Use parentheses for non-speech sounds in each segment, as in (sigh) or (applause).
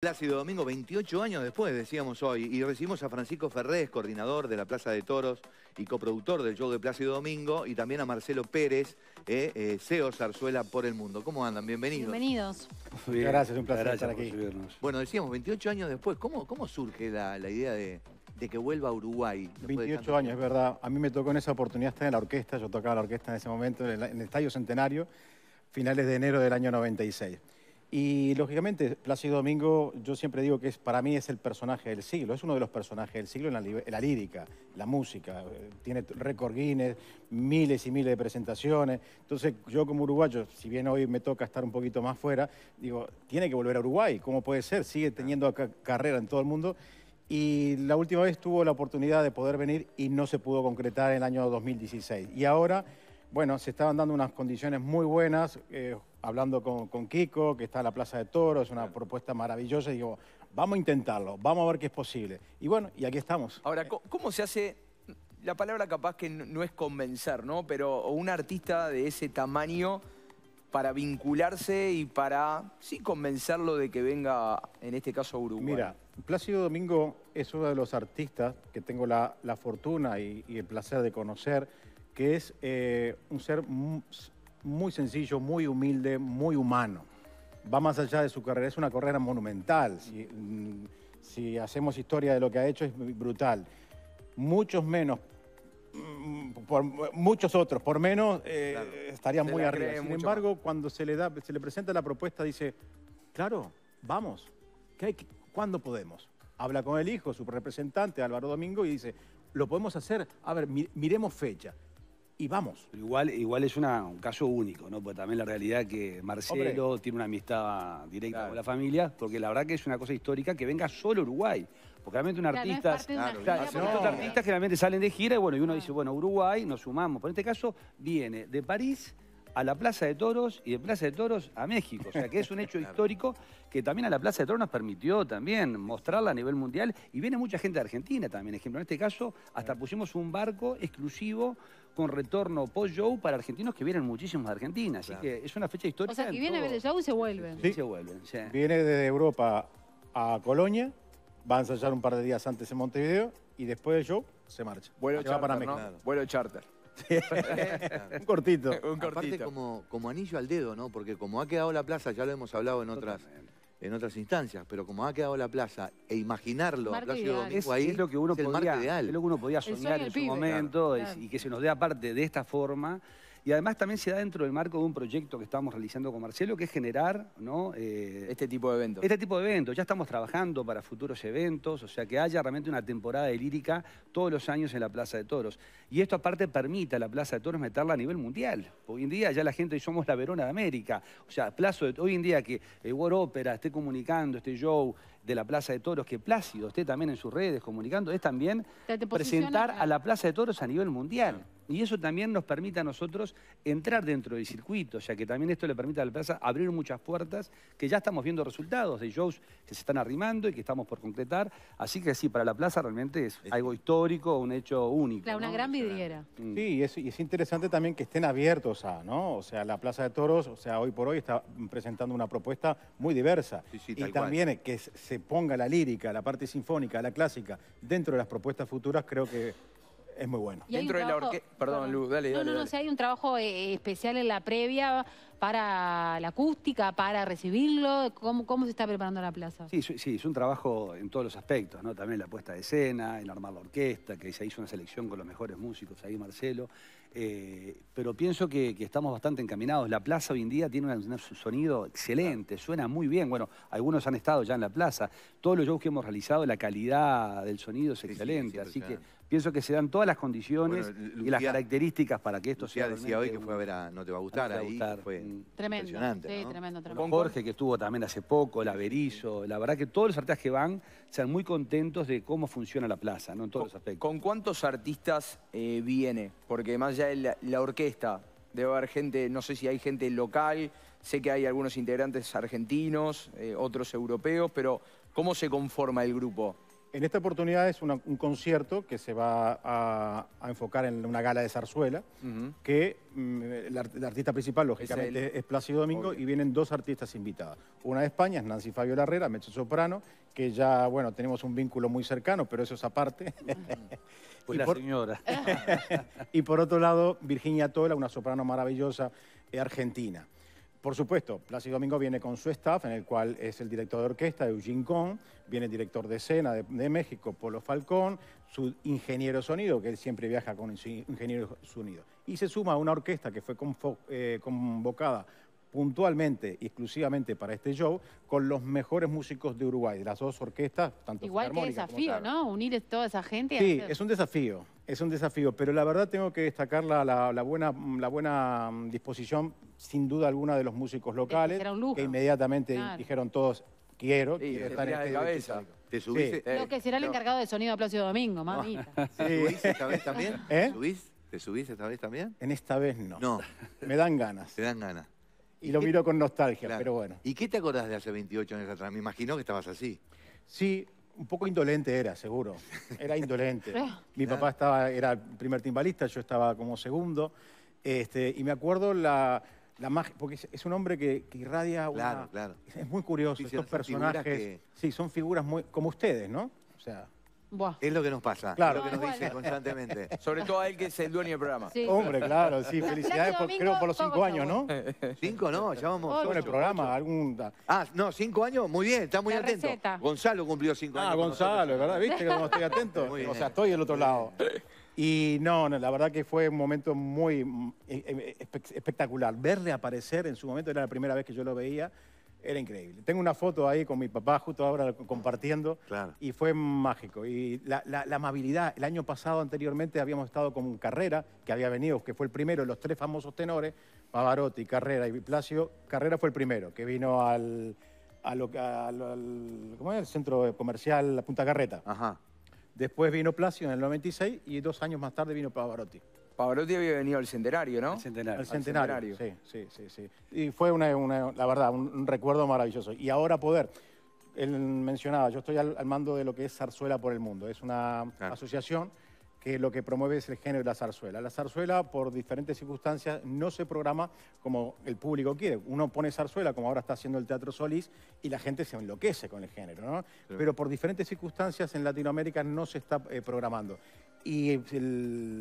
Plácido Domingo, 28 años después, decíamos hoy, y recibimos a Francisco Ferrés, coordinador de la Plaza de Toros y coproductor del show de Plácido Domingo, y también a Marcelo Pérez, eh, eh, CEO Zarzuela por el Mundo. ¿Cómo andan? Bienvenidos. Bienvenidos. Gracias, un placer estar aquí. Bueno, decíamos, 28 años después, ¿cómo, cómo surge la, idea de, que vuelva a Uruguay? 28 años, es verdad. A mí me tocó en esa oportunidad estar en la orquesta, yo tocaba la orquesta en ese momento, en el, en el Estadio Centenario, finales de enero del año 96. Y lógicamente, Plácido Domingo, yo siempre digo que para mí es el personaje del siglo, es uno de los personajes del siglo en la, lírica, la música, eh, tiene récord Guinness, miles y miles de presentaciones. Entonces, yo como uruguayo, si bien hoy me toca estar un poquito más fuera, digo, tiene que volver a Uruguay, ¿cómo puede ser? Sigue teniendo carrera en todo el mundo. Y la última vez tuvo la oportunidad de poder venir y no se pudo concretar en el año 2016. Y ahora bueno, se estaban dando unas condiciones muy buenas, eh, hablando con, Kiko, que está en la Plaza de Toros, una propuesta maravillosa, y digo, vamos a intentarlo, vamos a ver qué es posible. Y bueno, y aquí estamos. Ahora, ¿cómo se hace? La palabra capaz que no es convencer, ¿no? Pero un artista de ese tamaño para vincularse y para, sí, convencerlo de que venga, en este caso, a Uruguay. Mira, Plácido Domingo es uno de los artistas que tengo la, fortuna y el placer de conocer que es eh, un ser muy sencillo, muy humilde, muy humano. Va más allá de su carrera, es una carrera monumental. Si, mm, hacemos historia de lo que ha hecho, es brutal. Muchos menos, mm, por muchos otros, por menos eh, estarían muy arriba. Sin embargo, cuando se le, da, se le presenta la propuesta, dice, claro, vamos, ¿cuándo podemos? Habla con el hijo, su representante, Álvaro Domingo, y dice, lo podemos hacer, a ver, miremos fecha y vamos. Igual, igual es un caso único, ¿no? Porque también la realidad que Marcelo tiene una amistad directa con la familia, porque la verdad que es una cosa histórica que venga solo Uruguay. Porque realmente un artista. No claro, no. artistas generalmente salen de gira y bueno, y uno ah. dice, bueno, Uruguay, nos sumamos. Pero en este caso viene de París a la Plaza de Toros y de Plaza de Toros a México. O sea que es un hecho (laughs) histórico que también a la Plaza de Toros nos permitió también mostrarla a nivel mundial. Y viene mucha gente de Argentina también, ejemplo. En este caso, hasta pusimos un barco exclusivo con retorno post-show para argentinos que vienen muchísimos de Argentina. Así que es una fecha histórica. O sea, que viene show y se vuelven. Sí, se vuelven. Viene desde Europa a Colonia, va a ensayar un par de días antes en Montevideo y después del show se marcha. Vuelo de México. Vuelo charter. (laughs) un cortito. un cortito. Aparte como, anillo al dedo, ¿no? Porque como ha quedado la plaza, ya lo hemos hablado en otras, en otras instancias, pero como ha quedado la plaza, e imaginarlo a Domingo ahí, es, lo que uno el podía, ideal. uno podía soñar en su momento y que se nos dé aparte de esta forma... Y además también se da dentro del marco de un proyecto que estamos realizando con Marcelo, que es generar... ¿no? Eh, este tipo de eventos. Este tipo de eventos. Ya estamos trabajando para futuros eventos, o sea, que haya realmente una temporada de lírica todos los años en la Plaza de Toros. Y esto aparte permite a la Plaza de Toros meterla a nivel mundial. Hoy en día ya la gente, somos la Verona de América. O sea, plazo hoy en día que el eh, World Opera esté comunicando, este show de la Plaza de Toros, que Plácido esté también en sus redes comunicando, es también presentar a la Plaza de Toros a nivel mundial. Y eso también nos permite a nosotros entrar dentro del circuito, ya que también esto le permite a la plaza abrir muchas puertas que ya estamos viendo resultados de shows que se están arrimando y que estamos por concretar. Así que sí, para la plaza realmente es algo histórico, un hecho único. Claro, una gran vidriera. Mm. Sí, y es, interesante también que estén abiertos a, ¿no? O sea, la Plaza de Toros, o sea, hoy por hoy está presentando una propuesta muy diversa. y también que se ponga la lírica, la parte sinfónica, la clásica, dentro de las propuestas futuras creo que es muy bueno. Dentro de la orquesta... Perdón, Luz, dale, No, no, no, si hay un trabajo eh, especial en la previa para la acústica, para recibirlo, ¿cómo, cómo se está preparando la plaza? Sí, sí, es un trabajo en todos los aspectos, ¿no? También la puesta de escena, en armar la orquesta, que se hizo una selección con los mejores músicos, ahí Marcelo. Eh, pero pienso que, estamos bastante encaminados. La plaza hoy en día tiene un, sonido excelente, suena muy bien. Bueno, algunos han estado ya en la plaza. Todos los shows que hemos realizado, la calidad del sonido es excelente, así que Pienso que se dan todas las condiciones y las características para que esto Lucía sea. decía hoy que fue a ver a No te va a gustar, a gustar. Mm. tremendo, impresionante, sí, ¿no? Jorge, que estuvo también hace poco, el Averizo, la verdad que todos los artistas que van sean muy contentos de cómo funciona la plaza, ¿no? En todos los aspectos. ¿Con cuántos artistas eh, viene? Porque más allá de la, orquesta, debe haber gente, no sé si hay gente local, sé que hay algunos integrantes argentinos, eh, otros europeos, pero ¿cómo se conforma el grupo? En esta oportunidad es un concierto que se va a, enfocar en una gala de zarzuela, que mm, la artista principal, lógicamente, es, Plácido Domingo y vienen dos artistas invitadas. Una de España es Nancy Fabio Herrera, mecho soprano, que ya, bueno, tenemos un vínculo muy cercano, pero eso es aparte. (laughs) y la señora. (laughs) y por otro lado, Virginia Tola, una soprano maravillosa eh, argentina. Por supuesto, Plácido Domingo viene con su staff, en el cual es el director de orquesta, Eugene Kong, viene el director de escena de, México, Polo Falcón, su ingeniero sonido, que él siempre viaja con ingeniero sonido. Y se suma a una orquesta que fue eh, convocada puntualmente, exclusivamente para este show, con los mejores músicos de Uruguay, de las dos orquestas, tanto Igual que desafío, ¿no? Unir toda esa gente. Sí, es un desafío, es un desafío, pero la verdad tengo que destacar la buena mm, disposición sin duda alguna de los músicos locales, que inmediatamente dijeron todos, quiero, quiero estar en este ¿Te subiste? Eh, lo que será el encargado de sonido de Domingo, mamita. (laughs) ¿Te subís esta vez también? (laughs) ¿Eh? ¿Te subís esta vez también? En esta vez no. No. (laughs) Me dan ganas. Te dan ganas. Y, lo miro con nostalgia, pero bueno. ¿Y qué te acordás de hace 28 años atrás? Me imagino que estabas así. Sí, un poco indolente era, seguro. Era indolente. Mi papá estaba, era primer timbalista, yo estaba como segundo. Este, y me acuerdo la, la magia, porque es, un hombre que, que irradia una... Claro, claro. Es muy curioso, estos personajes... Sí, son figuras muy... como ustedes, ¿no? O sea... Es lo que nos pasa, claro. lo que nos dicen constantemente. (laughs) Sobre todo a él que es el dueño del programa. Hombre, claro, sí, felicidades, por, creo por los cinco años, ¿no? (laughs) Cinco no, ya vamos. el programa, algún... Ah, no, cinco años, muy bien, está muy atento. Gonzalo cumplió cinco ah, años. Ah, Gonzalo, ¿verdad? ¿Viste cómo estoy (laughs) atento? o sea, estoy del otro lado. Y no, no, la verdad que fue un momento muy mm, e, e, espectacular. Verle aparecer en su momento, era la primera vez que yo lo veía, era increíble. Tengo una foto ahí con mi papá, justo ahora compartiendo, claro. y fue mágico. Y la, amabilidad, el año pasado anteriormente habíamos estado con Carrera, que había venido, que fue el primero, los tres famosos tenores, Pavarotti, Carrera y Placio. Carrera fue el primero, que vino al, al centro comercial La Punta Carreta. Ajá Después vino Plácido en el 96 y dos años más tarde vino Pavarotti. Pavarotti había venido al centenario, ¿no? Al centenario. sí, sí, sí, sí. Y fue, la verdad, un, recuerdo maravilloso. Y ahora poder, él mencionaba, yo estoy al, mando de lo que es Zarzuela por el Mundo. Es una asociación eh, lo que promueve es el género de la zarzuela. La zarzuela, por diferentes circunstancias, no se programa como el público quiere. Uno pone zarzuela, como ahora está haciendo el Teatro Solís, y la gente se enloquece con el género, Pero por diferentes circunstancias en Latinoamérica no se está eh, programando y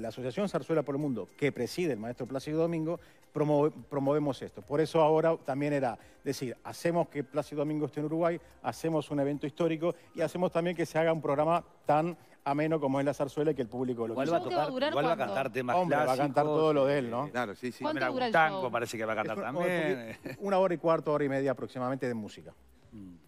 la Asociación Zarzuela por el Mundo, que preside el maestro Plácido Domingo, promovemos esto. Por eso ahora también era decir, hacemos que Plácido Domingo esté en Uruguay, hacemos un evento histórico y hacemos también que se haga un programa tan ameno como es la zarzuela y que el público lo quiera. va a tocar, va a cantar temas Hombre, va a cantar todo lo de él, ¿no? Claro, sí, sí. un tango parece que va a cantar también. Una hora y cuarto, hora y media aproximadamente de música. Mm.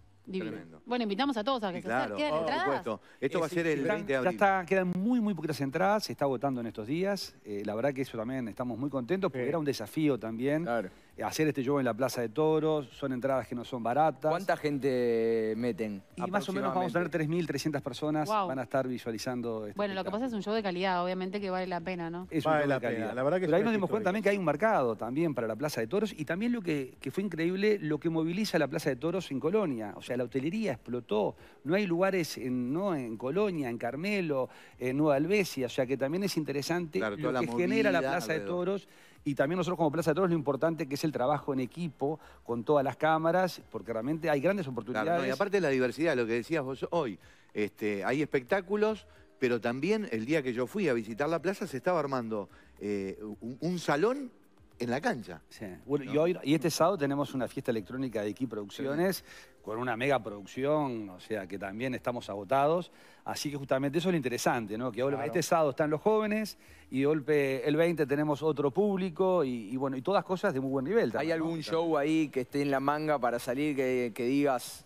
Bueno, invitamos a todos a que claro. se acerquen. entradas? Esto va a ser el 20 de abril. Ya está, quedan muy, muy poquitas entradas. Se está agotando en estos días. Eh, la verdad que eso también estamos muy contentos porque era un desafío también. Claro hacer este show en la Plaza de Toros, son entradas que no son baratas. ¿Cuánta gente meten? Y más o menos vamos a tener 3.300 personas van a estar visualizando este Bueno, lo que pasa es un show de calidad, obviamente que vale la pena, ¿no? vale la calidad. Pena. La verdad que Pero ahí nos dimos cuenta también que hay un mercado también para la Plaza de Toros y también lo que, fue increíble, lo que moviliza la Plaza de Toros en Colonia. O sea, la hotelería explotó. No hay lugares en, ¿no? en Colonia, en Carmelo, en Nueva Albesia. O sea, que también es interesante lo que genera la Plaza de Toros y también nosotros como Plaza de Toros lo importante que es el el trabajo en equipo con todas las cámaras, porque realmente hay grandes oportunidades. y aparte de la diversidad, lo que decías vos hoy, este, hay espectáculos, pero también el día que yo fui a visitar la plaza se estaba armando eh, un salón en la cancha. Sí. y, hoy, y este sábado tenemos una fiesta electrónica de Key Producciones con una mega producción, o sea que también estamos agotados. Así que justamente eso es lo interesante, ¿no? Que este sábado están los jóvenes y golpe el 20 tenemos otro público y, bueno, y todas cosas de muy buen nivel. ¿Hay algún show ahí que esté en la manga para salir que digas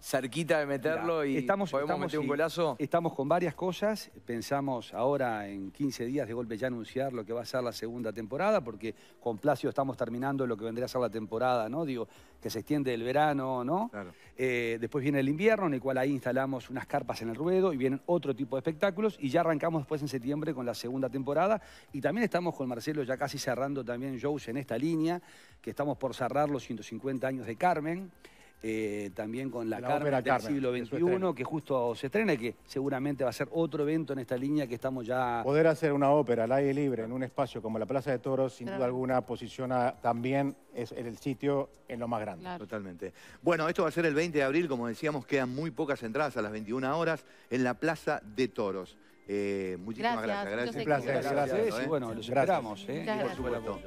cerquita de meterlo y estamos, podemos meter un golazo. Estamos con varias cosas. Pensamos ahora en 15 días de golpe ya anunciar lo que va a ser la segunda temporada, porque con Placio estamos terminando lo que vendría a ser la temporada, ¿no? Digo, que se extiende el verano, ¿no? Eh, después viene el invierno, en el cual ahí instalamos unas carpas en el ruedo y vienen otro tipo de espectáculos y ya arrancamos después en septiembre con la segunda temporada. Y también estamos con Marcelo ya casi cerrando también shows en esta línea, que estamos por cerrar los 150 años de Carmen. Eh, también con la, cámara del siglo XXI, que, justo se estrena y que seguramente va a ser otro evento en esta línea que estamos ya... Poder hacer una ópera al aire libre en un espacio como la Plaza de Toros, sin duda alguna, posiciona también es el sitio en lo más grande. Totalmente. Bueno, esto va a ser el 20 de abril, como decíamos, quedan muy pocas entradas a las 21 horas en la Plaza de Toros. Eh, muchísimas gracias. Gracias. gracias. gracias. gracias. bueno, los esperamos. ¿eh?